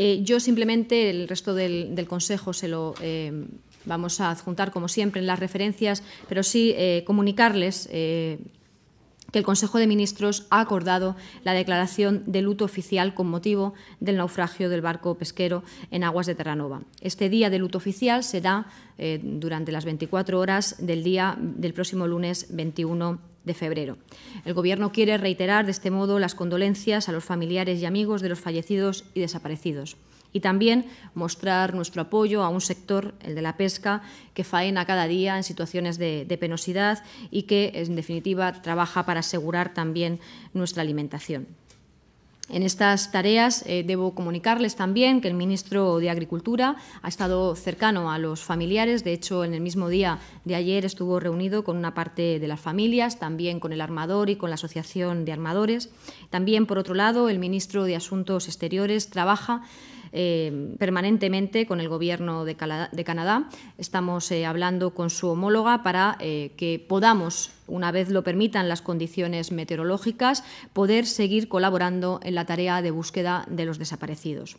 Eh, yo simplemente el resto del, Consejo se lo eh, vamos a adjuntar, como siempre, en las referencias, pero sí eh, comunicarles que el Consejo de Ministros ha acordado la declaración de luto oficial con motivo del naufragio del barco pesquero en aguas de Terranova. Este día de luto oficial será da durante las 24 horas del día del próximo lunes 21 de febrero. El Gobierno quiere reiterar de este modo las condolencias a los familiares y amigos de los fallecidos y desaparecidos y también mostrar nuestro apoyo a un sector, el de la pesca, que faena cada día en situaciones de, de, penosidad y que, en definitiva, trabaja para asegurar también nuestra alimentación. En estas tareas eh, debo comunicarles también que el ministro de Agricultura ha estado cercano a los familiares. De hecho, en el mismo día de ayer estuvo reunido con una parte de las familias, también con el armador y con la Asociación de Armadores. También, por otro lado, el ministro de Asuntos Exteriores trabaja eh, permanentemente con el gobierno de, Canadá. Estamos eh, hablando con su homóloga para eh, que podamos, una vez lo permitan las condiciones meteorológicas, poder seguir colaborando en la tarea de búsqueda de los desaparecidos.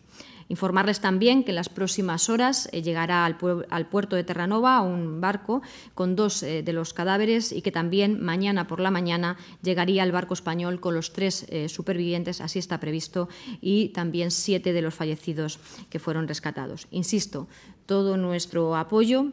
Informarles también que en las próximas horas llegará al, puerto de Terranova un barco con dos de los cadáveres y que también mañana por la mañana llegaría el barco español con los tres supervivientes, así está previsto, y también siete de los fallecidos que fueron rescatados. Insisto, todo nuestro apoyo